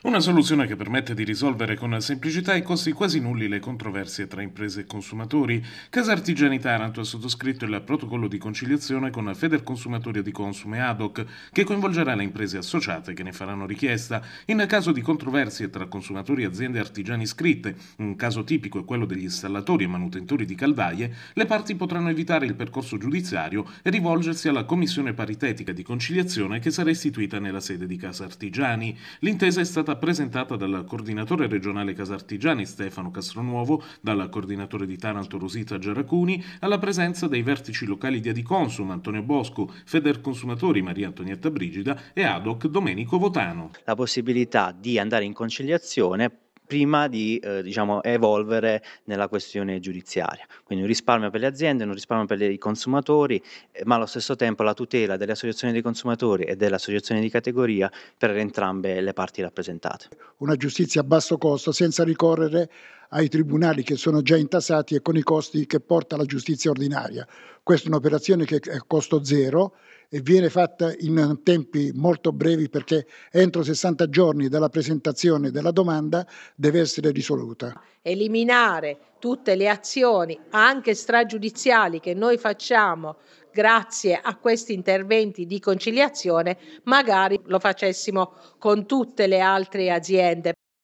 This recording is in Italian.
Una soluzione che permette di risolvere con semplicità e costi quasi nulli le controversie tra imprese e consumatori. Casa Artigiani Taranto ha sottoscritto il protocollo di conciliazione con Feder Consumatoria di Consume ad hoc, che coinvolgerà le imprese associate che ne faranno richiesta in caso di controversie tra consumatori e aziende artigiani iscritte. Un caso tipico è quello degli installatori e manutentori di caldaie. Le parti potranno evitare il percorso giudiziario e rivolgersi alla commissione paritetica di conciliazione che sarà istituita nella sede di Casa Artigiani. L'intesa è stata stata presentata dal coordinatore regionale Casartigiani Stefano Castronuovo, dal coordinatore di Taranto Rosita Giaracuni, alla presenza dei vertici locali di Adiconsum Antonio Bosco, Feder Consumatori Maria Antonietta Brigida e Adoc Domenico Votano. La possibilità di andare in conciliazione prima di eh, diciamo, evolvere nella questione giudiziaria. Quindi un risparmio per le aziende, un risparmio per i consumatori, eh, ma allo stesso tempo la tutela delle associazioni dei consumatori e delle associazioni di categoria per entrambe le parti rappresentate. Una giustizia a basso costo senza ricorrere ai tribunali che sono già intasati e con i costi che porta la giustizia ordinaria. Questa è un'operazione che è a costo zero e viene fatta in tempi molto brevi perché entro 60 giorni dalla presentazione della domanda deve essere risoluta. Eliminare tutte le azioni, anche stragiudiziali, che noi facciamo grazie a questi interventi di conciliazione, magari lo facessimo con tutte le altre aziende.